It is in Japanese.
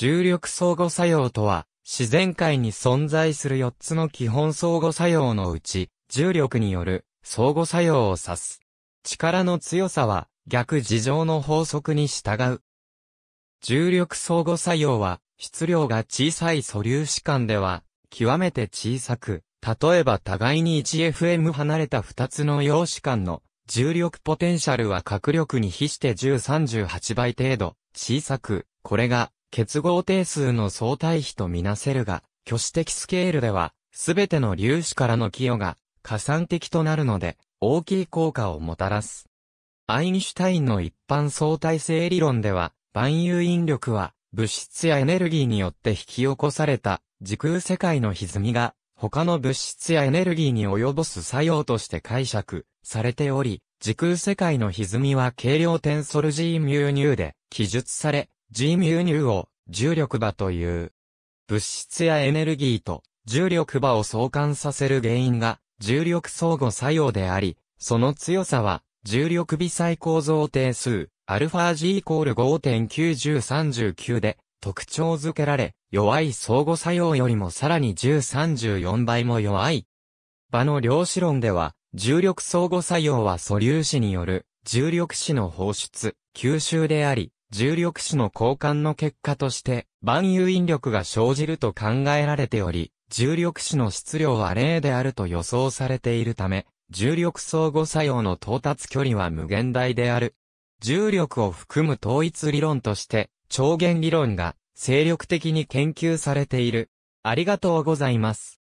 重力相互作用とは、自然界に存在する4つの基本相互作用のうち、重力による相互作用を指す。力の強さは逆事情の法則に従う。重力相互作用は、質量が小さい素粒子間では、極めて小さく、例えば互いに 1fm 離れた2つの陽子間の重力ポテンシャルは角力に比して1038倍程度小さく、これが結合定数の相対比とみなせるが、挙手的スケールでは、すべての粒子からの寄与が、加算的となるので、大きい効果をもたらす。アインシュタインの一般相対性理論では、万有引力は、物質やエネルギーによって引き起こされた、時空世界の歪みが、他の物質やエネルギーに及ぼす作用として解釈されており、時空世界の歪みは軽量テンソル G ミューニューで記述され、人ミューニューを重力場という。物質やエネルギーと重力場を相関させる原因が重力相互作用であり、その強さは重力微細構造定数、アルファ G イコール5.9039で特徴づけられ、弱い相互作用よりもさらに1034倍も弱い。場の量子論では、重力相互作用は素粒子による重力子の放出、吸収であり、重力子の交換の結果として、万有引力が生じると考えられており、重力子の質量は0であると予想されているため、重力相互作用の到達距離は無限大である。重力を含む統一理論として、超弦理論が精力的に研究されている。ありがとうございます。